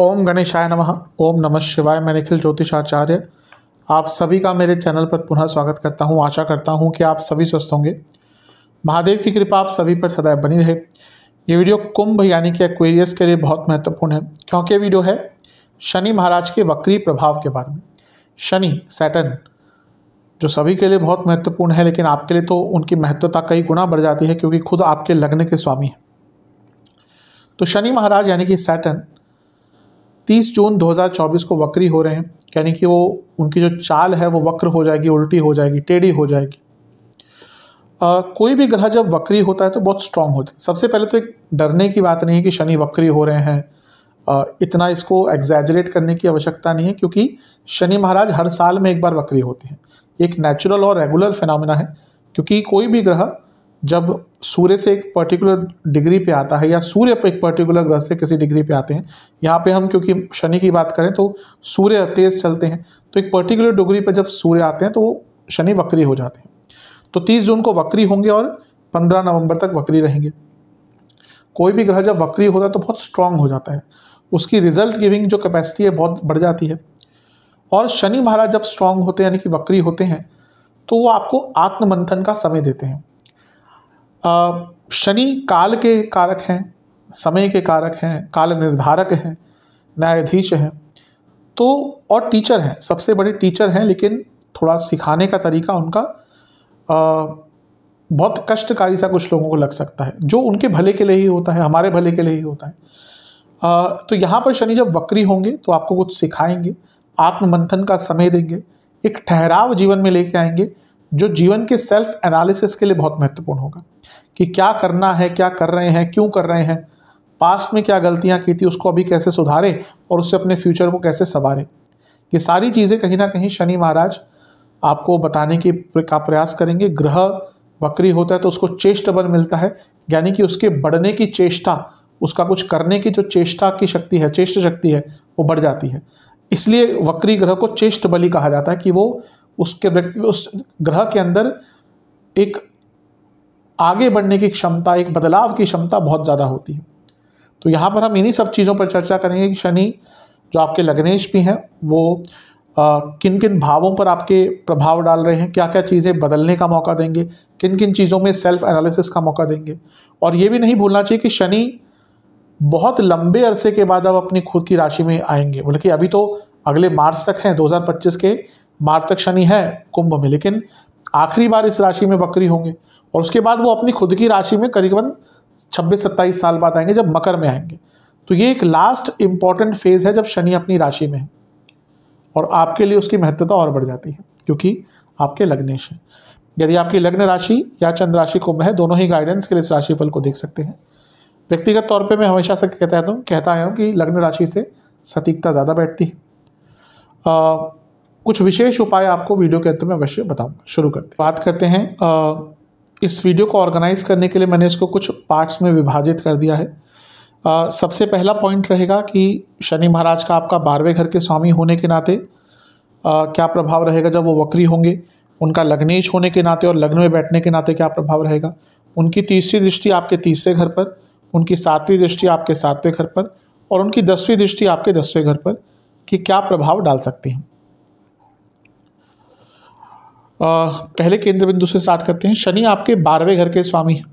ओम गणेशाय नमः ओम नमः शिवाय मैं निखिल ज्योतिषाचार्य आप सभी का मेरे चैनल पर पुनः स्वागत करता हूं आशा करता हूं कि आप सभी स्वस्थ होंगे महादेव की कृपा आप सभी पर सदैव बनी रहे ये वीडियो कुंभ यानी कि एक्वेरियस के लिए बहुत महत्वपूर्ण है क्योंकि ये वीडियो है शनि महाराज के वक्री प्रभाव के बारे में शनि सैटन जो सभी के लिए बहुत महत्वपूर्ण है लेकिन आपके लिए तो उनकी महत्वता कई गुना बढ़ जाती है क्योंकि खुद आपके लग्न के स्वामी हैं तो शनि महाराज यानी कि सैटन 30 जून 2024 को वक्री हो रहे हैं यानी कि वो उनकी जो चाल है वो वक्र हो जाएगी उल्टी हो जाएगी टेढ़ी हो जाएगी आ, कोई भी ग्रह जब वक्री होता है तो बहुत स्ट्रांग होता है सबसे पहले तो एक डरने की बात नहीं है कि शनि वक्री हो रहे हैं आ, इतना इसको एग्जैजरेट करने की आवश्यकता नहीं है क्योंकि शनि महाराज हर साल में एक बार वक्री होते हैं एक नेचुरल और रेगुलर फिनमिना है क्योंकि कोई भी ग्रह जब सूर्य से एक पर्टिकुलर डिग्री पे आता है या सूर्य पर एक पर्टिकुलर ग्रह से किसी डिग्री पे आते हैं यहाँ पे हम क्योंकि शनि की बात करें तो सूर्य तेज चलते हैं तो एक पर्टिकुलर डिग्री पर जब सूर्य आते हैं तो वो शनि वक्री हो जाते हैं तो तीस जून को वक्री होंगे और पंद्रह नवंबर तक वक्री रहेंगे कोई भी ग्रह जब वक्री होता है तो बहुत स्ट्रांग हो जाता है उसकी रिजल्ट गिविंग जो कैपेसिटी है बहुत बढ़ जाती है और शनि महाराज जब स्ट्रांग होते हैं यानी कि वक्री होते हैं तो वो आपको आत्ममंथन का समय देते हैं शनि काल के कारक हैं समय के कारक हैं काल निर्धारक हैं न्यायाधीश हैं तो और टीचर हैं सबसे बड़े टीचर हैं लेकिन थोड़ा सिखाने का तरीका उनका आ, बहुत कष्टकारी सा कुछ लोगों को लग सकता है जो उनके भले के लिए ही होता है हमारे भले के लिए ही होता है आ, तो यहाँ पर शनि जब वक्री होंगे तो आपको कुछ सिखाएंगे आत्ममंथन का समय देंगे एक ठहराव जीवन में लेके आएंगे जो जीवन के सेल्फ एनालिसिस के लिए बहुत महत्वपूर्ण होगा कि क्या करना है क्या कर रहे हैं क्यों कर रहे हैं पास्ट में क्या गलतियां की थी उसको अभी कैसे सुधारें और उससे अपने फ्यूचर को कैसे संवारें ये सारी चीज़ें कहीं ना कहीं शनि महाराज आपको बताने की का प्रयास करेंगे ग्रह वक्री होता है तो उसको चेष्ट बल मिलता है यानी कि उसके बढ़ने की चेष्टा उसका कुछ करने की जो चेष्टा की शक्ति है चेष्ट शक्ति है वो बढ़ जाती है इसलिए वक्री ग्रह को चेष्ट बली कहा जाता है कि वो उसके व्यक्ति उस ग्रह के अंदर एक आगे बढ़ने की क्षमता एक बदलाव की क्षमता बहुत ज़्यादा होती है तो यहाँ पर हम इन्हीं सब चीज़ों पर चर्चा करेंगे कि शनि जो आपके लग्नेश भी हैं वो आ, किन किन भावों पर आपके प्रभाव डाल रहे हैं क्या क्या चीज़ें बदलने का मौका देंगे किन किन चीज़ों में सेल्फ एनालिसिस का मौका देंगे और ये भी नहीं भूलना चाहिए कि शनि बहुत लंबे अरसे के बाद अब अपनी खुद की राशि में आएंगे बल्कि अभी तो अगले मार्च तक हैं 2025 के मार्तक शनि है कुंभ में लेकिन आखिरी बार इस राशि में बकरी होंगे और उसके बाद वो अपनी खुद की राशि में करीबन 26-27 साल बाद आएंगे जब मकर में आएंगे तो ये एक लास्ट इम्पॉर्टेंट फेज़ है जब शनि अपनी राशि में है और आपके लिए उसकी महत्वता और बढ़ जाती है क्योंकि आपके लग्नेश हैं यदि आपकी लग्न राशि या चंद्र राशि कुंभ है दोनों ही गाइडेंस के लिए इस राशिफल को देख सकते हैं व्यक्तिगत तौर पे मैं हमेशा से कहता हूँ कहता है हूँ कि लग्न राशि से सटीकता ज़्यादा बैठती है कुछ विशेष उपाय आपको वीडियो के अंत में अवश्य बताऊंगा शुरू करते बात करते हैं आ, इस वीडियो को ऑर्गेनाइज करने के लिए मैंने इसको कुछ पार्ट्स में विभाजित कर दिया है आ, सबसे पहला पॉइंट रहेगा कि शनि महाराज का आपका बारहवें घर के स्वामी होने के नाते आ, क्या प्रभाव रहेगा जब वो वक्री होंगे उनका लग्नेश होने के नाते और लग्न में बैठने के नाते क्या प्रभाव रहेगा उनकी तीसरी दृष्टि आपके तीसरे घर पर उनकी सातवीं दृष्टि आपके सातवें घर पर और उनकी दसवीं दृष्टि आपके दसवें घर पर कि क्या प्रभाव डाल सकती हैं पहले केंद्र बिंदु से स्टार्ट करते हैं शनि आपके बारहवें घर के स्वामी हैं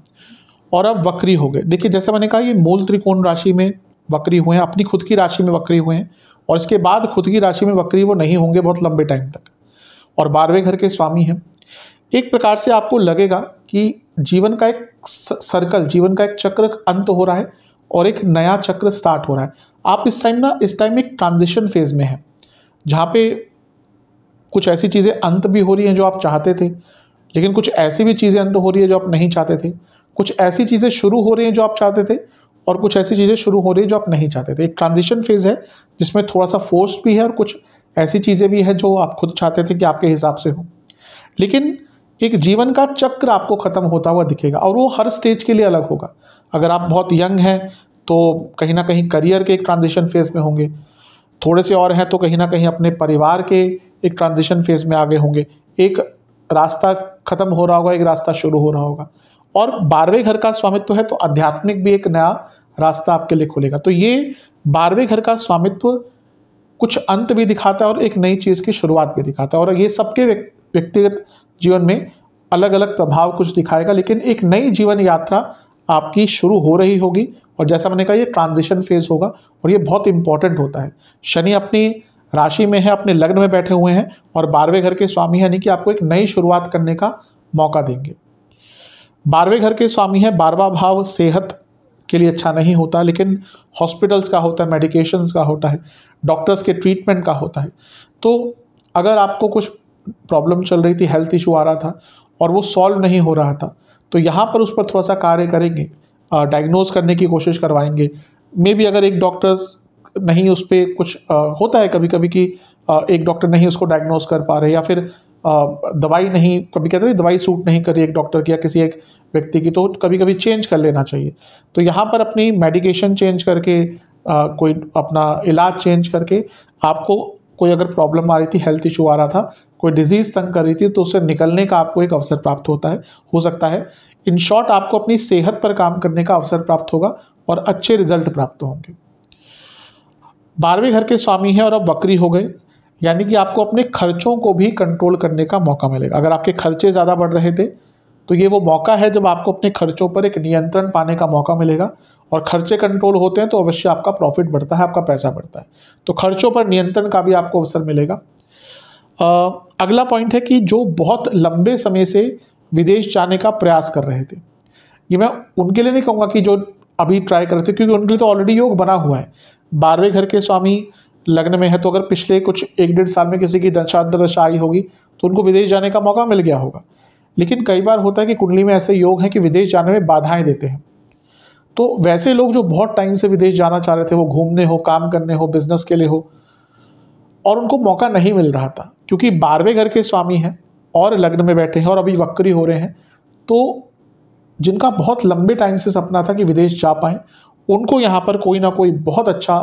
और अब वक्री हो गए देखिए जैसे मैंने कहा ये मूल त्रिकोण राशि में वक्री हुए हैं अपनी खुद की राशि में वक्री हुए हैं और इसके बाद खुद की राशि में वक्री वो नहीं होंगे बहुत लंबे टाइम तक और बारहवें घर के स्वामी हैं एक प्रकार से आपको लगेगा कि जीवन का एक सर्कल जीवन का एक चक्र अंत हो रहा है और एक नया चक्र स्टार्ट हो रहा है आप इस टाइम ना इस टाइम एक ट्रांजिशन फेज में हैं जहाँ पे कुछ ऐसी चीज़ें अंत भी हो रही हैं जो आप चाहते थे लेकिन कुछ ऐसी भी चीज़ें अंत हो रही है जो आप नहीं चाहते थे कुछ ऐसी चीज़ें शुरू हो रही हैं जो आप चाहते थे और कुछ ऐसी चीज़ें शुरू हो रही है जो आप नहीं चाहते थे एक ट्रांजिशन फेज़ है जिसमें थोड़ा सा फोर्स भी है और कुछ ऐसी चीज़ें भी है जो आप खुद चाहते थे कि आपके हिसाब से हो लेकिन एक जीवन का चक्र आपको ख़त्म होता हुआ दिखेगा और वो हर स्टेज के लिए अलग होगा अगर आप बहुत यंग हैं तो कहीं ना कहीं करियर के एक ट्रांजिशन फेज़ में होंगे थोड़े से और हैं तो कहीं ना कहीं अपने परिवार के एक ट्रांजिशन फेज में आगे होंगे एक रास्ता खत्म हो रहा होगा एक रास्ता शुरू हो रहा होगा और बारहवें घर का स्वामित्व है तो आध्यात्मिक भी एक नया रास्ता आपके लिए खुलेगा तो ये बारहवें घर का स्वामित्व कुछ अंत भी दिखाता है और एक नई चीज़ की शुरुआत भी दिखाता है और ये सबके व्यक्तिगत जीवन में अलग अलग प्रभाव कुछ दिखाएगा लेकिन एक नई जीवन यात्रा आपकी शुरू हो रही होगी और जैसा मैंने कहा ये ट्रांजिशन फेज होगा और ये बहुत इंपॉर्टेंट होता है शनि अपनी राशि में है अपने लग्न में बैठे हुए हैं और बारहवें घर के स्वामी यानी कि आपको एक नई शुरुआत करने का मौका देंगे बारहवें घर के स्वामी है बारवा भाव सेहत के लिए अच्छा नहीं होता लेकिन हॉस्पिटल्स का होता है मेडिकेशंस का होता है डॉक्टर्स के ट्रीटमेंट का होता है तो अगर आपको कुछ प्रॉब्लम चल रही थी हेल्थ इशू आ रहा था और वो सॉल्व नहीं हो रहा था तो यहाँ पर उस पर थोड़ा सा कार्य करेंगे डायग्नोज करने की कोशिश करवाएंगे मे बी अगर एक डॉक्टर्स नहीं उस पर कुछ आ, होता है कभी कभी कि आ, एक डॉक्टर नहीं उसको डायग्नोज कर पा रहे या फिर आ, दवाई नहीं कभी कहते हैं दवाई सूट नहीं कर रही एक डॉक्टर की या किसी एक व्यक्ति की तो कभी कभी चेंज कर लेना चाहिए तो यहाँ पर अपनी मेडिकेशन चेंज करके आ, कोई अपना इलाज चेंज करके आपको कोई अगर प्रॉब्लम आ रही थी हेल्थ इशू आ रहा था कोई डिजीज़ तंग कर रही थी तो उससे निकलने का आपको एक अवसर प्राप्त होता है हो सकता है इन शॉर्ट आपको अपनी सेहत पर काम करने का अवसर प्राप्त होगा और अच्छे रिजल्ट प्राप्त होंगे बारहवें घर के स्वामी हैं और अब वक्री हो गए यानी कि आपको अपने खर्चों को भी कंट्रोल करने का मौका मिलेगा अगर आपके खर्चे ज़्यादा बढ़ रहे थे तो ये वो मौका है जब आपको अपने खर्चों पर एक नियंत्रण पाने का मौका मिलेगा और खर्चे कंट्रोल होते हैं तो अवश्य आपका प्रॉफिट बढ़ता है आपका पैसा बढ़ता है तो खर्चों पर नियंत्रण का भी आपको अवसर मिलेगा आ, अगला पॉइंट है कि जो बहुत लंबे समय से विदेश जाने का प्रयास कर रहे थे ये मैं उनके लिए नहीं कहूँगा कि जो अभी ट्राई करते क्योंकि उनके लिए तो ऑलरेडी योग बना हुआ है बारहवें घर के स्वामी लग्न में है तो अगर पिछले कुछ एक डेढ़ साल में किसी की दशांतर दशा आई होगी तो उनको विदेश जाने का मौका मिल गया होगा लेकिन कई बार होता है कि कुंडली में ऐसे योग हैं कि विदेश जाने में बाधाएं देते हैं तो वैसे लोग जो बहुत टाइम से विदेश जाना चाह रहे थे वो घूमने हो काम करने हो बिजनेस के लिए हो और उनको मौका नहीं मिल रहा था क्योंकि बारहवें घर के स्वामी हैं और लग्न में बैठे हैं और अभी वक्री हो रहे हैं तो जिनका बहुत लंबे टाइम से सपना था कि विदेश जा पाएँ उनको यहाँ पर कोई ना कोई बहुत अच्छा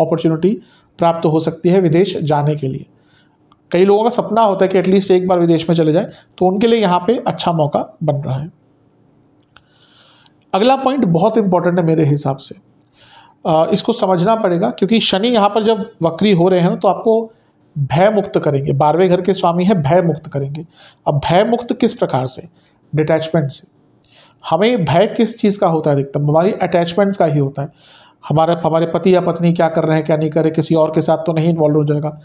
अपॉर्चुनिटी प्राप्त हो सकती है विदेश जाने के लिए कई लोगों का सपना होता है कि एटलीस्ट एक बार विदेश में चले जाएं तो उनके लिए यहाँ पे अच्छा मौका बन रहा है अगला पॉइंट बहुत इंपॉर्टेंट है मेरे हिसाब से इसको समझना पड़ेगा क्योंकि शनि यहाँ पर जब वक्री हो रहे हैं ना तो आपको भय मुक्त करेंगे बारहवें घर के स्वामी हैं भय मुक्त करेंगे अब भय मुक्त किस प्रकार से डिटैचमेंट से हमें भय किस चीज़ का होता है अधिकतम हमारी अटैचमेंट्स का ही होता है हमारा हमारे पति या पत्नी क्या कर रहे हैं क्या नहीं कर रहे किसी और के साथ तो नहीं इन्वॉल्व हो जाएगा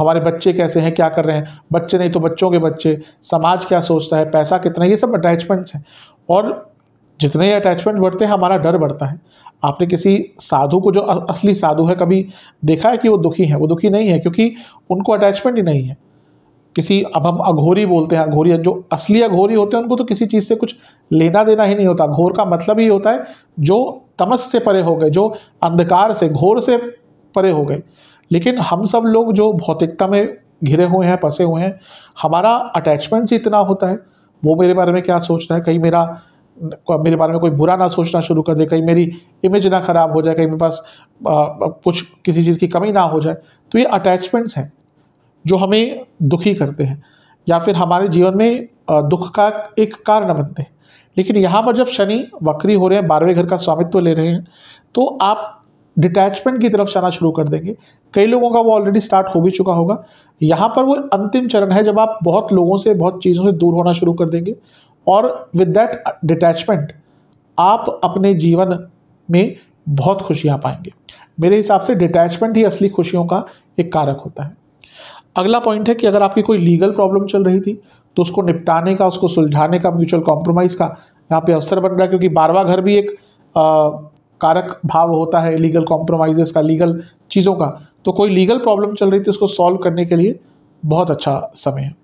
हमारे बच्चे कैसे हैं क्या कर रहे हैं बच्चे नहीं तो बच्चों के बच्चे समाज क्या सोचता है पैसा कितना ये सब अटैचमेंट्स हैं और जितने अटैचमेंट बढ़ते हैं हमारा डर बढ़ता है आपने किसी साधु को जो असली साधु है कभी देखा है कि वो दुखी है वो दुखी नहीं है क्योंकि उनको अटैचमेंट ही नहीं है किसी अब हम अघोरी बोलते हैं अघोरी जो असली अघोरी होते हैं उनको तो किसी चीज़ से कुछ लेना देना ही नहीं होता घोर का मतलब ही होता है जो तमस से परे हो गए जो अंधकार से घोर से परे हो गए लेकिन हम सब लोग जो भौतिकता में घिरे हुए हैं फंसे हुए हैं हमारा अटैचमेंट इतना होता है वो मेरे बारे में क्या सोचना है कहीं मेरा मेरे बारे में कोई बुरा ना सोचना शुरू कर दे कहीं मेरी इमेज ना ख़राब हो जाए कहीं मेरे पास आ, कुछ किसी चीज़ की कमी ना हो जाए तो ये अटैचमेंट्स हैं जो हमें दुखी करते हैं या फिर हमारे जीवन में दुख का एक कारण बनते हैं लेकिन यहाँ पर जब शनि वक्री हो रहे हैं बारहवें घर का स्वामित्व ले रहे हैं तो आप डिटैचमेंट की तरफ जाना शुरू कर देंगे कई लोगों का वो ऑलरेडी स्टार्ट हो भी चुका होगा यहाँ पर वो अंतिम चरण है जब आप बहुत लोगों से बहुत चीज़ों से दूर होना शुरू कर देंगे और विद डैट डिटैचमेंट आप अपने जीवन में बहुत खुशियाँ पाएंगे मेरे हिसाब से डिटैचमेंट ही असली खुशियों का एक कारक होता है अगला पॉइंट है कि अगर आपकी कोई लीगल प्रॉब्लम चल रही थी तो उसको निपटाने का उसको सुलझाने का म्यूचुअल कॉम्प्रोमाइज़ का यहाँ पे अवसर बन रहा है क्योंकि बारवा घर भी एक आ, कारक भाव होता है लीगल कॉम्प्रोमाइजेस का लीगल चीज़ों का तो कोई लीगल प्रॉब्लम चल रही थी उसको सॉल्व करने के लिए बहुत अच्छा समय है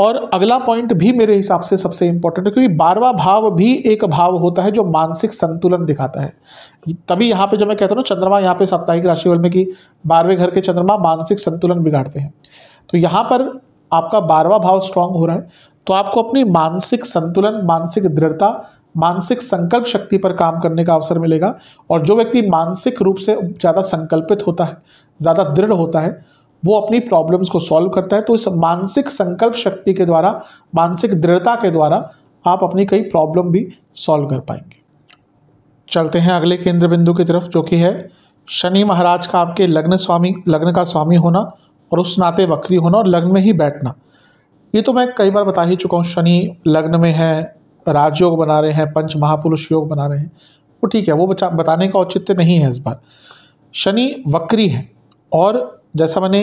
और अगला पॉइंट भी मेरे हिसाब से सबसे इंपॉर्टेंट है क्योंकि बारवा भाव भी एक भाव होता है जो मानसिक संतुलन दिखाता है तभी यहाँ पे जब मैं कहता हूँ चंद्रमा यहाँ पे साप्ताहिक वाले में कि बारहवें घर के चंद्रमा मानसिक संतुलन बिगाड़ते हैं तो यहाँ पर आपका बारवा भाव स्ट्रांग हो रहा है तो आपको अपनी मानसिक संतुलन मानसिक दृढ़ता मानसिक संकल्प शक्ति पर काम करने का अवसर मिलेगा और जो व्यक्ति मानसिक रूप से ज़्यादा संकल्पित होता है ज़्यादा दृढ़ होता है वो अपनी प्रॉब्लम्स को सॉल्व करता है तो इस मानसिक संकल्प शक्ति के द्वारा मानसिक दृढ़ता के द्वारा आप अपनी कई प्रॉब्लम भी सॉल्व कर पाएंगे चलते हैं अगले केंद्र बिंदु की तरफ जो कि है शनि महाराज का आपके लग्न स्वामी लग्न का स्वामी होना और उस नाते वक्री होना और लग्न में ही बैठना ये तो मैं कई बार बता ही चुका हूँ शनि लग्न में है राजयोग बना रहे हैं पंच महापुरुष योग बना रहे हैं वो ठीक है वो बचा बताने का औचित्य नहीं है इस बार शनि वक्री है और जैसा मैंने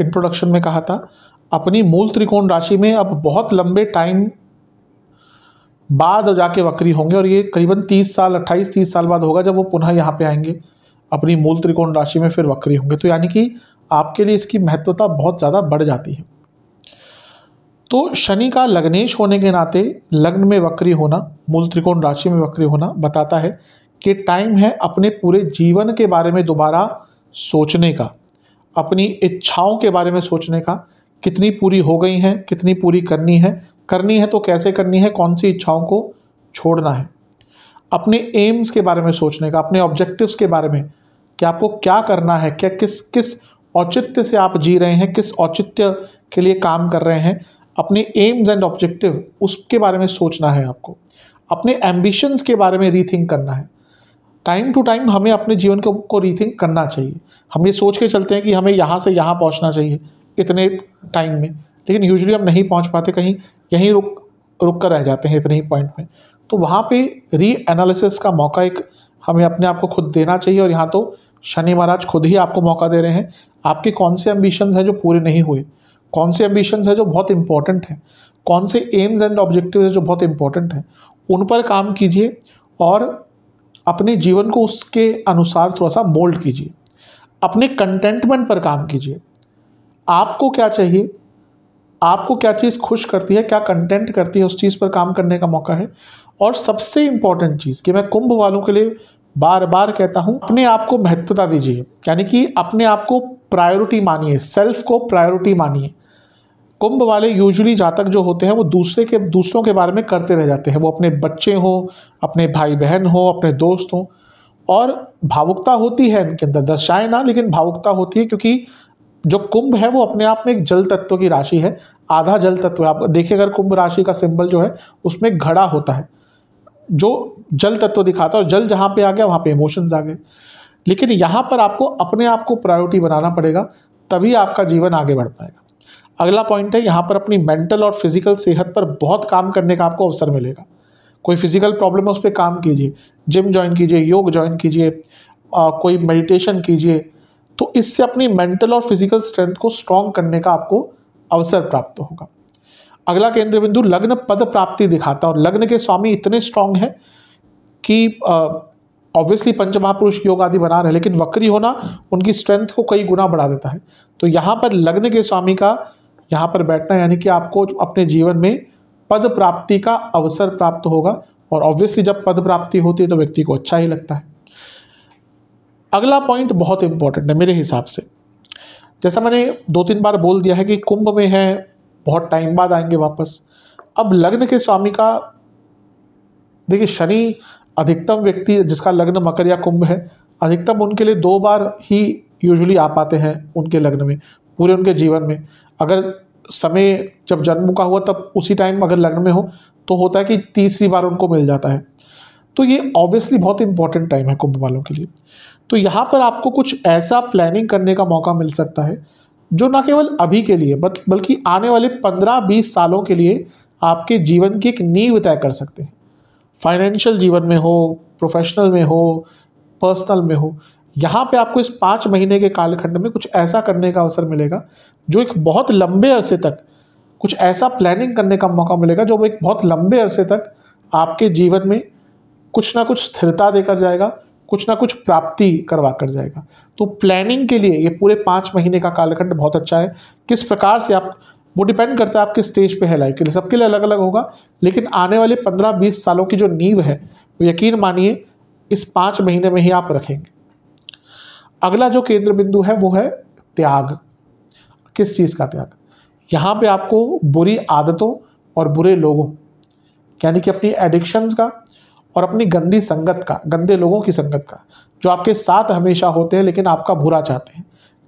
इंट्रोडक्शन में कहा था अपनी मूल त्रिकोण राशि में अब बहुत लंबे टाइम बाद जाके वक्री होंगे और ये करीबन 30 साल 28 30 साल बाद होगा जब वो पुनः यहाँ पे आएंगे अपनी मूल त्रिकोण राशि में फिर वक्री होंगे तो यानी कि आपके लिए इसकी महत्वता बहुत ज़्यादा बढ़ जाती है तो शनि का लग्नेश होने के नाते लग्न में वक्री होना मूल त्रिकोण राशि में वक्री होना बताता है कि टाइम है अपने पूरे जीवन के बारे में दोबारा सोचने का अपनी इच्छाओं के बारे में सोचने का कितनी पूरी हो गई हैं कितनी पूरी करनी है करनी है तो कैसे करनी है कौन सी इच्छाओं को छोड़ना है अपने एम्स के बारे में सोचने का अपने ऑब्जेक्टिव्स के बारे में कि आपको क्या करना है क्या किस किस औचित्य से आप जी रहे हैं किस औचित्य के लिए काम कर रहे हैं अपने एम्स एंड ऑब्जेक्टिव उसके बारे में सोचना है आपको अपने एम्बिशंस के बारे में रीथिंक करना है टाइम टू टाइम हमें अपने जीवन को को रीथिंक करना चाहिए हम ये सोच के चलते हैं कि हमें यहाँ से यहाँ पहुँचना चाहिए इतने टाइम में लेकिन यूजली हम नहीं पहुँच पाते कहीं यहीं रुक रुक कर रह जाते हैं इतने ही पॉइंट में तो वहाँ पे री एनालिसिस का मौका एक हमें अपने आप को खुद देना चाहिए और यहाँ तो शनि महाराज खुद ही आपको मौका दे रहे हैं आपके कौन से एम्बिशंस हैं जो पूरे नहीं हुए कौन से एम्बिशंस हैं जो बहुत इंपॉर्टेंट हैं कौन से एम्स एंड ऑब्जेक्टिव हैं जो बहुत इंपॉर्टेंट हैं उन पर काम कीजिए और अपने जीवन को उसके अनुसार थोड़ा सा मोल्ड कीजिए अपने कंटेंटमेंट पर काम कीजिए आपको क्या चाहिए आपको क्या चीज़ खुश करती है क्या कंटेंट करती है उस चीज़ पर काम करने का मौका है और सबसे इम्पॉर्टेंट चीज़ कि मैं कुंभ वालों के लिए बार बार कहता हूँ अपने आप को महत्वता दीजिए यानी कि अपने आप को प्रायोरिटी मानिए सेल्फ को प्रायोरिटी मानिए कुंभ वाले यूजुअली जातक जो होते हैं वो दूसरे के दूसरों के बारे में करते रह जाते हैं वो अपने बच्चे हों अपने भाई बहन हो अपने दोस्त हों और भावुकता होती है इनके अंदर दर्शाए ना लेकिन भावुकता होती है क्योंकि जो कुंभ है वो अपने आप में एक जल तत्व की राशि है आधा जल तत्व आप देखिए अगर कुंभ राशि का सिंबल जो है उसमें घड़ा होता है जो जल तत्व दिखाता है और जल जहाँ पे आ गया वहाँ पे इमोशंस आ गए लेकिन यहाँ पर आपको अपने आप को प्रायोरिटी बनाना पड़ेगा तभी आपका जीवन आगे बढ़ पाएगा अगला पॉइंट है यहाँ पर अपनी मेंटल और फिजिकल सेहत पर बहुत काम करने का आपको अवसर मिलेगा कोई फिजिकल प्रॉब्लम है उस पर काम कीजिए जिम ज्वाइन कीजिए योग ज्वाइन कीजिए कोई मेडिटेशन कीजिए तो इससे अपनी मेंटल और फिजिकल स्ट्रेंथ को स्ट्रॉन्ग करने का आपको अवसर प्राप्त होगा अगला केंद्र बिंदु लग्न पद प्राप्ति दिखाता है और लग्न के स्वामी इतने स्ट्रांग हैं कि ऑब्वियसली पंचमहापुरुष योग आदि बना रहे लेकिन वक्री होना उनकी स्ट्रेंथ को कई गुना बढ़ा देता है तो यहाँ पर लग्न के स्वामी का यहाँ पर बैठना यानी कि आपको अपने जीवन में पद प्राप्ति का अवसर प्राप्त होगा और ऑब्वियसली जब पद प्राप्ति होती है तो व्यक्ति को अच्छा ही लगता है अगला पॉइंट बहुत इंपॉर्टेंट है मेरे हिसाब से जैसा मैंने दो तीन बार बोल दिया है कि कुंभ में है बहुत टाइम बाद आएंगे वापस अब लग्न के स्वामी का देखिए शनि अधिकतम व्यक्ति जिसका लग्न मकर या कुंभ है अधिकतम उनके लिए दो बार ही यूजुअली आ पाते हैं उनके लग्न में पूरे उनके जीवन में अगर समय जब जन्म का हुआ तब उसी टाइम अगर लग्न में हो तो होता है कि तीसरी बार उनको मिल जाता है तो ये ऑब्वियसली बहुत इंपॉर्टेंट टाइम है कुंभ वालों के लिए तो यहाँ पर आपको कुछ ऐसा प्लानिंग करने का मौका मिल सकता है जो ना केवल अभी के लिए बट बल्कि आने वाले पंद्रह बीस सालों के लिए आपके जीवन की एक नींव तय कर सकते हैं फाइनेंशियल जीवन में हो प्रोफेशनल में हो पर्सनल में हो यहाँ पे आपको इस पाँच महीने के कालखंड में कुछ ऐसा करने का अवसर मिलेगा जो एक बहुत लंबे अरसे तक कुछ ऐसा प्लानिंग करने का मौका मिलेगा जो एक बहुत लंबे अरसे तक आपके जीवन में कुछ ना कुछ स्थिरता देकर जाएगा कुछ ना कुछ प्राप्ति करवा कर जाएगा तो प्लानिंग के लिए ये पूरे पाँच महीने का कालखंड बहुत अच्छा है किस प्रकार से आप वो डिपेंड करता है आप किस स्टेज पे है लाइफ के लिए सबके लिए अलग अलग होगा लेकिन आने वाले पंद्रह बीस सालों की जो नींव है वो यकीन मानिए इस पाँच महीने में ही आप रखेंगे अगला जो केंद्र बिंदु है वो है त्याग किस चीज़ का त्याग यहाँ पे आपको बुरी आदतों और बुरे लोगों यानी कि अपनी एडिक्शंस का और अपनी गंदी संगत का गंदे लोगों की संगत का जो आपके साथ हमेशा होते हैं लेकिन आपका बुरा चाहते हैं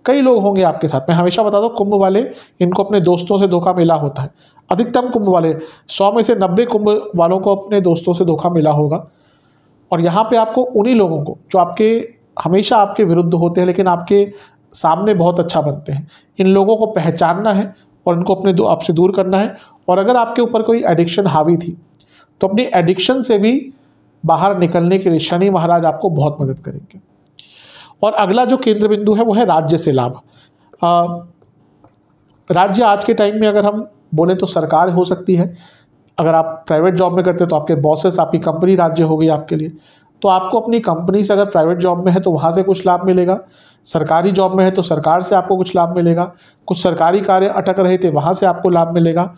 कई लोग होंगे आपके साथ मैं हमेशा बता दूँ कुंभ वाले इनको अपने दोस्तों से धोखा मिला होता है अधिकतम कुंभ वाले सौ में से नब्बे कुंभ वालों को अपने दोस्तों से धोखा मिला होगा और यहाँ पे आपको उन्हीं लोगों को जो आपके हमेशा आपके विरुद्ध होते हैं लेकिन आपके सामने बहुत अच्छा बनते हैं इन लोगों को पहचानना है और इनको अपने आपसे दूर करना है और अगर आपके ऊपर कोई एडिक्शन हावी थी तो अपनी एडिक्शन से भी बाहर निकलने के लिए शनि महाराज आपको बहुत मदद करेंगे और अगला जो केंद्र बिंदु है वो है राज्य से लाभ राज्य आज के टाइम में अगर हम बोलें तो सरकार हो सकती है अगर आप प्राइवेट जॉब में करते हैं तो आपके बॉसेस आपकी कंपनी राज्य हो गई आपके लिए तो आपको अपनी कंपनी से अगर प्राइवेट जॉब में है तो वहाँ से कुछ लाभ मिलेगा सरकारी जॉब में है तो सरकार से आपको कुछ लाभ मिलेगा कुछ सरकारी कार्य अटक रहे थे वहाँ से आपको लाभ मिलेगा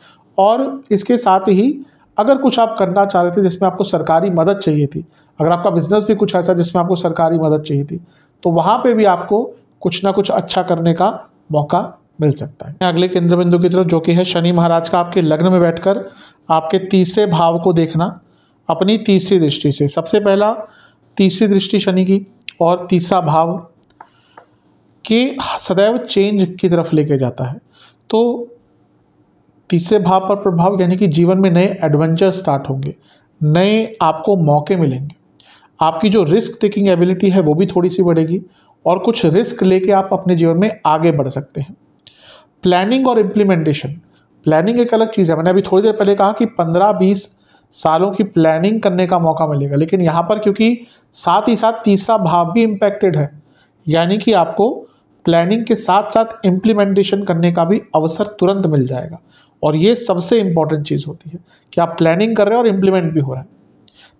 और इसके साथ ही अगर कुछ आप करना चाह रहे थे जिसमें आपको सरकारी मदद चाहिए थी अगर आपका बिजनेस भी कुछ ऐसा जिसमें आपको सरकारी मदद चाहिए थी तो वहाँ पर भी आपको कुछ ना कुछ अच्छा करने का मौका मिल सकता है अगले केंद्र बिंदु की तरफ जो कि है शनि महाराज का आपके लग्न में बैठकर आपके तीसरे भाव को देखना अपनी तीसरी दृष्टि से सबसे पहला तीसरी दृष्टि शनि की और तीसरा भाव के सदैव चेंज की तरफ लेके जाता है तो तीसरे भाव पर प्रभाव यानी कि जीवन में नए एडवेंचर स्टार्ट होंगे नए आपको मौके मिलेंगे आपकी जो रिस्क टेकिंग एबिलिटी है वो भी थोड़ी सी बढ़ेगी और कुछ रिस्क लेके आप अपने जीवन में आगे बढ़ सकते हैं प्लानिंग और इम्प्लीमेंटेशन प्लानिंग एक अलग चीज़ है मैंने अभी थोड़ी देर पहले कहा कि पंद्रह बीस सालों की प्लानिंग करने का मौका मिलेगा लेकिन यहाँ पर क्योंकि साथ ही साथ तीसरा भाव भी इम्पैक्टेड है यानी कि आपको प्लानिंग के साथ साथ इम्प्लीमेंटेशन करने का भी अवसर तुरंत मिल जाएगा और ये सबसे इम्पॉर्टेंट चीज़ होती है कि आप प्लानिंग कर रहे हैं और इम्प्लीमेंट भी हो रहा है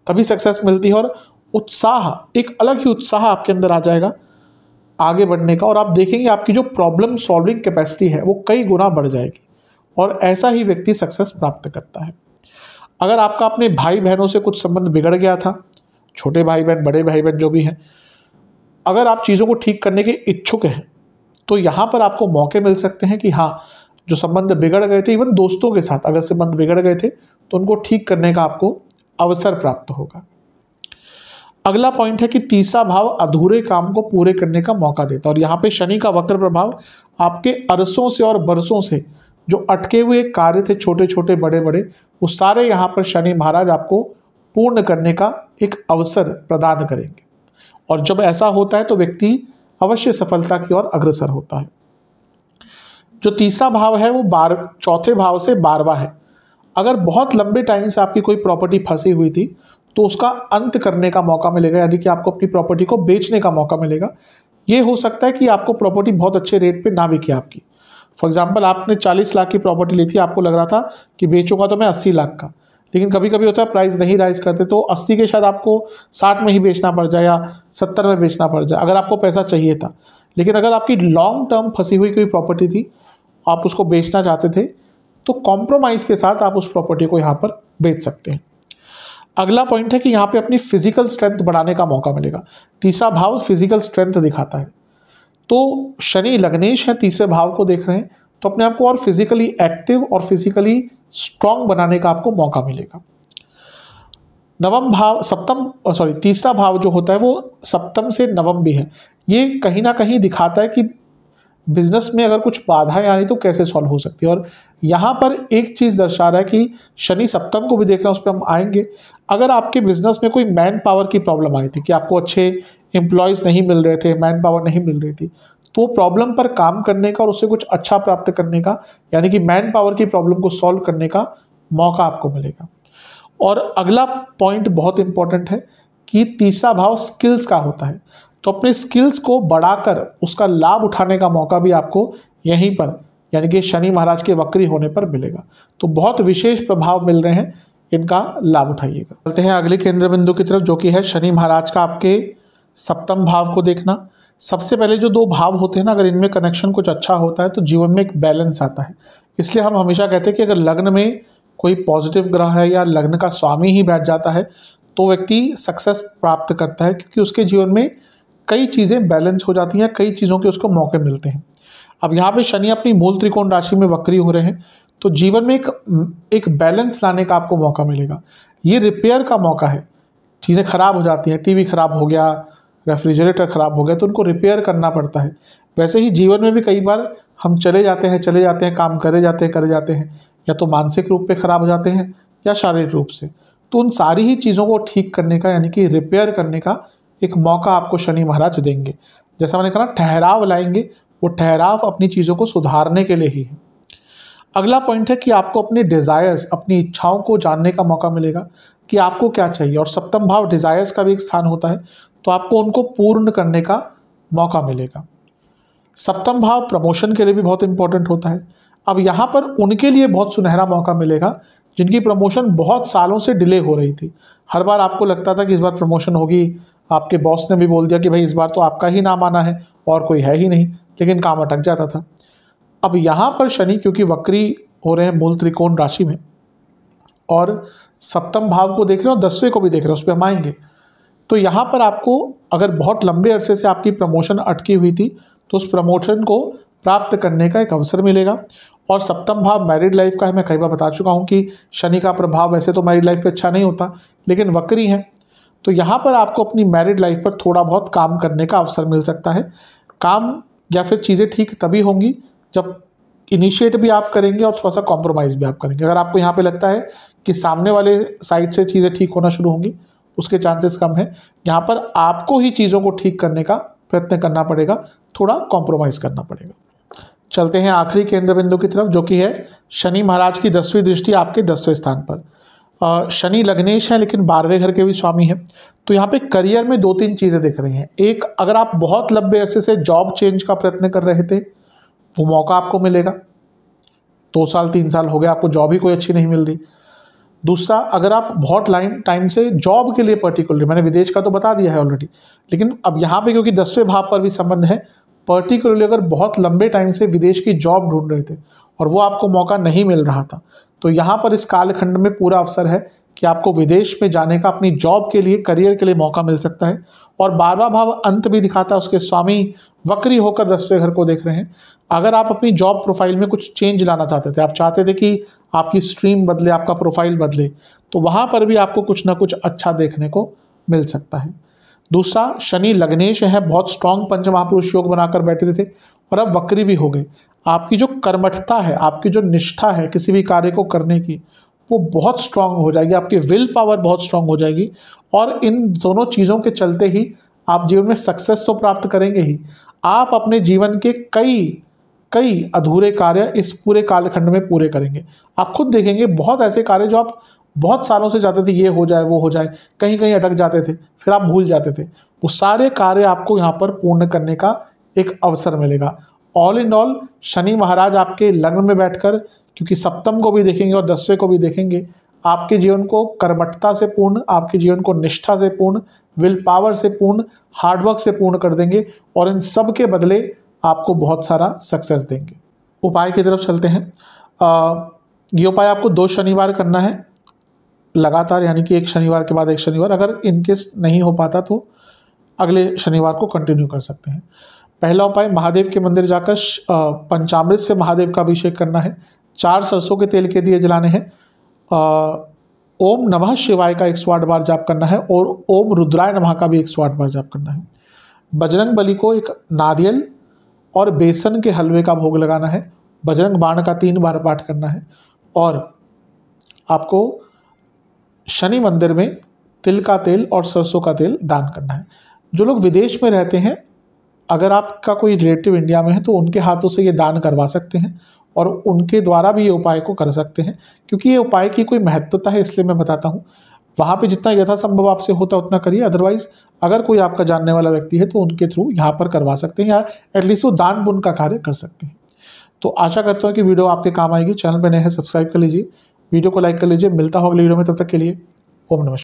तभी सक्सेस मिलती है और उत्साह एक अलग ही उत्साह आपके अंदर आ जाएगा आगे बढ़ने का और आप देखेंगे आपकी जो प्रॉब्लम सॉल्विंग कैपेसिटी है वो कई गुना बढ़ जाएगी और ऐसा ही व्यक्ति सक्सेस प्राप्त करता है अगर आपका अपने भाई बहनों से कुछ संबंध बिगड़ गया था छोटे भाई बहन बड़े भाई बहन जो भी हैं अगर आप चीज़ों को ठीक करने के इच्छुक हैं तो यहाँ पर आपको मौके मिल सकते हैं कि हाँ जो संबंध बिगड़ गए थे इवन दोस्तों के साथ अगर संबंध बिगड़ गए थे तो उनको ठीक करने का आपको अवसर प्राप्त होगा अगला पॉइंट है कि तीसरा भाव अधूरे काम को पूरे करने का मौका देता है और यहाँ पे शनि का वक्र प्रभाव आपके अरसों से और बरसों से जो अटके हुए कार्य थे छोटे छोटे बड़े बड़े वो सारे यहाँ पर शनि महाराज आपको पूर्ण करने का एक अवसर प्रदान करेंगे और जब ऐसा होता है तो व्यक्ति अवश्य सफलता की ओर अग्रसर होता है जो तीसरा भाव है वो बार चौथे भाव से बारवा है अगर बहुत लंबे टाइम से आपकी कोई प्रॉपर्टी फंसी हुई थी तो उसका अंत करने का मौका मिलेगा यानी कि आपको अपनी प्रॉपर्टी को बेचने का मौका मिलेगा ये हो सकता है कि आपको प्रॉपर्टी बहुत अच्छे रेट पे ना बिके आपकी फॉर एग्जाम्पल आपने चालीस लाख की प्रॉपर्टी ली थी आपको लग रहा था कि बेचूंगा तो मैं अस्सी लाख का लेकिन कभी कभी होता है प्राइस नहीं राइज करते तो अस्सी के शायद आपको साठ में ही बेचना पड़ जाए या सत्तर में बेचना पड़ जाए अगर आपको पैसा चाहिए था लेकिन अगर आपकी लॉन्ग टर्म फंसी हुई कोई प्रॉपर्टी थी आप उसको बेचना चाहते थे तो कॉम्प्रोमाइज़ के साथ आप उस प्रॉपर्टी को यहाँ पर बेच सकते हैं अगला पॉइंट है कि यहाँ पे अपनी फिजिकल स्ट्रेंथ बढ़ाने का मौका मिलेगा तीसरा भाव फिजिकल स्ट्रेंथ दिखाता है तो शनि लग्नेश है तीसरे भाव को देख रहे हैं तो अपने आप को और फिजिकली एक्टिव और फिजिकली स्ट्रांग बनाने का आपको मौका मिलेगा नवम भाव सप्तम सॉरी तीसरा भाव जो होता है वो सप्तम से नवम भी है ये कहीं ना कहीं दिखाता है कि बिजनेस में अगर कुछ बाधाएं आ रही तो कैसे सॉल्व हो सकती है और यहाँ पर एक चीज़ दर्शा रहा है कि शनि सप्तम को भी देख रहे हैं उस पर हम आएंगे अगर आपके बिजनेस में कोई मैन पावर की प्रॉब्लम आ रही थी कि आपको अच्छे एम्प्लॉयज़ नहीं मिल रहे थे मैन पावर नहीं मिल रही थी तो प्रॉब्लम पर काम करने का और उससे कुछ अच्छा प्राप्त करने का यानी कि मैन पावर की प्रॉब्लम को सॉल्व करने का मौका आपको मिलेगा और अगला पॉइंट बहुत इंपॉर्टेंट है कि तीसरा भाव स्किल्स का होता है तो अपने स्किल्स को बढ़ाकर उसका लाभ उठाने का मौका भी आपको यहीं पर यानी कि शनि महाराज के वक्री होने पर मिलेगा तो बहुत विशेष प्रभाव मिल रहे हैं इनका लाभ उठाइएगा चलते हैं अगले केंद्र बिंदु की तरफ जो कि है शनि महाराज का आपके सप्तम भाव को देखना सबसे पहले जो दो भाव होते हैं ना अगर इनमें कनेक्शन कुछ अच्छा होता है तो जीवन में एक बैलेंस आता है इसलिए हम हमेशा कहते हैं कि अगर लग्न में कोई पॉजिटिव ग्रह है या लग्न का स्वामी ही बैठ जाता है तो व्यक्ति सक्सेस प्राप्त करता है क्योंकि उसके जीवन में कई चीज़ें बैलेंस हो जाती हैं कई चीज़ों के उसको मौके मिलते हैं अब यहाँ पे शनि अपनी मूल त्रिकोण राशि में वक्री हो रहे हैं तो जीवन में एक एक बैलेंस लाने का आपको मौका मिलेगा ये रिपेयर का मौका है चीज़ें खराब हो जाती हैं टीवी खराब हो गया रेफ्रिजरेटर ख़राब हो गया तो उनको रिपेयर करना पड़ता है वैसे ही जीवन में भी कई बार हम चले जाते हैं चले जाते हैं काम करे जाते हैं करे जाते हैं या तो मानसिक रूप पे ख़राब हो जाते हैं या शारीरिक रूप से तो उन सारी ही चीज़ों को ठीक करने का यानी कि रिपेयर करने का एक मौका आपको शनि महाराज देंगे जैसा मैंने कहा ठहराव लाएंगे वो ठहराव अपनी चीज़ों को सुधारने के लिए ही है अगला पॉइंट है कि आपको अपने डिज़ायर्स अपनी इच्छाओं को जानने का मौका मिलेगा कि आपको क्या चाहिए और सप्तम भाव डिज़ायर्स का भी एक स्थान होता है तो आपको उनको पूर्ण करने का मौका मिलेगा सप्तम भाव प्रमोशन के लिए भी बहुत इंपॉर्टेंट होता है अब यहाँ पर उनके लिए बहुत सुनहरा मौका मिलेगा जिनकी प्रमोशन बहुत सालों से डिले हो रही थी हर बार आपको लगता था कि इस बार प्रमोशन होगी आपके बॉस ने भी बोल दिया कि भाई इस बार तो आपका ही नाम आना है और कोई है ही नहीं लेकिन काम अटक जाता था अब यहाँ पर शनि क्योंकि वक्री हो रहे हैं मूल त्रिकोण राशि में और सप्तम भाव को देख रहे हैं और दसवें को भी देख रहे हो उस पर हम आएंगे तो यहाँ पर आपको अगर बहुत लंबे अरसे से आपकी प्रमोशन अटकी हुई थी तो उस प्रमोशन को प्राप्त करने का एक अवसर मिलेगा और सप्तम भाव मैरिड लाइफ का है मैं कई बार बता चुका हूँ कि शनि का प्रभाव वैसे तो मैरिड लाइफ पे अच्छा नहीं होता लेकिन वक्री है तो यहाँ पर आपको अपनी मैरिड लाइफ पर थोड़ा बहुत काम करने का अवसर मिल सकता है काम या फिर चीज़ें ठीक तभी होंगी जब इनिशिएट भी आप करेंगे और थोड़ा सा कॉम्प्रोमाइज़ भी आप करेंगे अगर आपको यहाँ पे लगता है कि सामने वाले साइड से चीज़ें ठीक होना शुरू होंगी उसके चांसेस कम है यहाँ पर आपको ही चीज़ों को ठीक करने का प्रयत्न करना पड़ेगा थोड़ा कॉम्प्रोमाइज़ करना पड़ेगा चलते हैं आखिरी केंद्र बिंदु की तरफ जो कि है शनि महाराज की दसवीं दृष्टि आपके दसवें स्थान पर शनि लग्नेश है लेकिन बारहवें घर के भी स्वामी हैं तो यहाँ पे करियर में दो तीन चीज़ें दिख रही हैं एक अगर आप बहुत लंबे अरसे से जॉब चेंज का प्रयत्न कर रहे थे वो मौका आपको मिलेगा दो साल तीन साल हो गया आपको जॉब ही कोई अच्छी नहीं मिल रही दूसरा अगर आप बहुत लाइन टाइम से जॉब के लिए पर्टिकुलरली मैंने विदेश का तो बता दिया है ऑलरेडी लेकिन अब यहाँ पे क्योंकि दसवें भाव पर भी संबंध है पर्टिकुलरली अगर बहुत लंबे टाइम से विदेश की जॉब ढूंढ रहे थे और वो आपको मौका नहीं मिल रहा था तो यहाँ पर इस कालखंड में पूरा अवसर है कि आपको विदेश में जाने का अपनी जॉब के लिए करियर के लिए मौका मिल सकता है और बारवा भाव अंत भी दिखाता है उसके स्वामी वक्री होकर दसवें घर को देख रहे हैं अगर आप अपनी जॉब प्रोफाइल में कुछ चेंज लाना चाहते थे आप चाहते थे कि आपकी स्ट्रीम बदले आपका प्रोफाइल बदले तो वहाँ पर भी आपको कुछ ना कुछ अच्छा देखने को मिल सकता है दूसरा शनि लग्नेश है बहुत स्ट्रांग पंच महापुरुष योग बनाकर बैठे थे और अब वक्री भी हो गए आपकी जो कर्मठता है आपकी जो निष्ठा है किसी भी कार्य को करने की वो बहुत स्ट्रांग हो जाएगी आपकी विल पावर बहुत स्ट्रांग हो जाएगी और इन दोनों चीज़ों के चलते ही आप जीवन में सक्सेस तो प्राप्त करेंगे ही आप अपने जीवन के कई कई अधूरे कार्य इस पूरे कालखंड में पूरे करेंगे आप खुद देखेंगे बहुत ऐसे कार्य जो आप बहुत सालों से जाते थे ये हो जाए वो हो जाए कहीं कहीं अटक जाते थे फिर आप भूल जाते थे वो सारे कार्य आपको यहाँ पर पूर्ण करने का एक अवसर मिलेगा ऑल इन ऑल शनि महाराज आपके लग्न में बैठकर क्योंकि सप्तम को भी देखेंगे और दसवें को भी देखेंगे आपके जीवन को कर्मठता से पूर्ण आपके जीवन को निष्ठा से पूर्ण विल पावर से पूर्ण हार्डवर्क से पूर्ण कर देंगे और इन सब के बदले आपको बहुत सारा सक्सेस देंगे उपाय की तरफ चलते हैं आ, ये उपाय आपको दो शनिवार करना है लगातार यानी कि एक शनिवार के बाद एक शनिवार अगर इनकेस नहीं हो पाता तो अगले शनिवार को कंटिन्यू कर सकते हैं पहला उपाय महादेव के मंदिर जाकर पंचामृत से महादेव का अभिषेक करना है चार सरसों के तेल के दिए जलाने हैं ओम नमः शिवाय का एक सौ आठ बार जाप करना है और ओम रुद्राय नमः का भी एक सौ आठ बार जाप करना है बजरंग बली को एक नारियल और बेसन के हलवे का भोग लगाना है बजरंग बाण का तीन बार पाठ करना है और आपको शनि मंदिर में तिल का तेल और सरसों का तेल दान करना है जो लोग विदेश में रहते हैं अगर आपका कोई रिलेटिव इंडिया में है तो उनके हाथों से ये दान करवा सकते हैं और उनके द्वारा भी ये उपाय को कर सकते हैं क्योंकि ये उपाय की कोई महत्वता है इसलिए मैं बताता हूँ वहाँ पे जितना यथासंभव आपसे होता उतना करिए अदरवाइज अगर कोई आपका जानने वाला व्यक्ति है तो उनके थ्रू यहाँ पर करवा सकते हैं या एटलीस्ट वो दान बुन का कार्य कर सकते हैं तो आशा करता हूँ कि वीडियो आपके काम आएगी चैनल पर नए हैं सब्सक्राइब कर लीजिए वीडियो को लाइक कर लीजिए मिलता हो अगले वीडियो में तब तक के लिए ओम नमस्कार